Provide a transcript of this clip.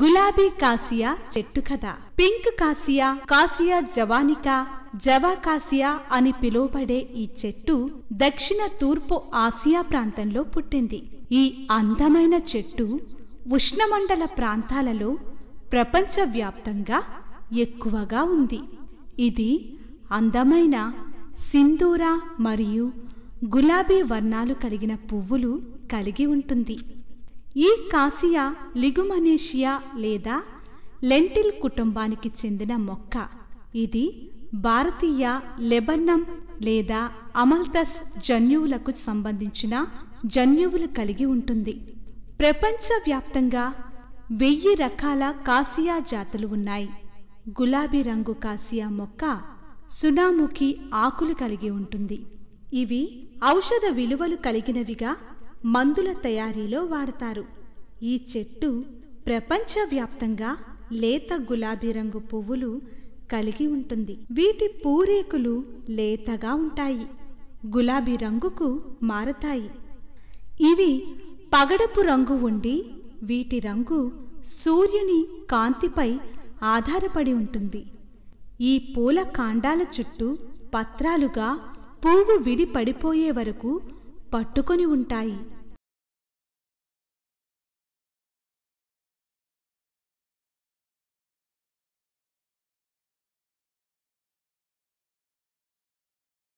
గులాబీ కాసియా చెట్టు కథ పింక్ కాసియా కాసియా జవానికా జవా కాసియా అని పిలువబడే ఈ చెట్టు దక్షిణ తూర్పు ఆసియా ప్రాంతంలో పుట్టింది ఈ అందమైన చెట్టు ఉష్ణమండల ప్రాంతాలలో ప్రపంచవ్యాప్తంగా ఎక్కువగా ఉంది ఇది అందమైన సింధూర మరియు గులాబీ వర్ణాలు కలిగిన పువ్వులు కలిగి ఉంటుంది ఈ కాసియా లిగుమనేషియా లేదా లెంటిల్ కుటుంబానికి చెందిన మొక్క ఇది భారతీయ లెబన్నం లేదా అమల్తస్ జన్యువులకు సంబంధించిన జన్యువులు కలిగి ఉంటుంది ప్రపంచవ్యాప్తంగా వెయ్యి రకాల కాసియా జాతులు ఉన్నాయి గులాబీ రంగు కాసియా మొక్క సునాముఖి ఆకులు కలిగి ఉంటుంది ఇవి ఔషధ విలువలు కలిగినవిగా మందుల తయారీలో వాడతారు ఈ చెట్టు ప్రపంచవ్యాప్తంగా లేత గులాబీ రంగు పువ్వులు కలిగి ఉంటుంది వీటి పూరేకులు లేతగా ఉంటాయి గులాబీ రంగుకు మారతాయి ఇవి పగడపు రంగు ఉండి వీటి రంగు సూర్యుని కాంతిపై ఆధారపడి ఉంటుంది ఈ పూల కాండాల చుట్టూ పత్రాలుగా పువ్వు విడి పడిపోయే వరకు పట్టుకొని ఉంటాయి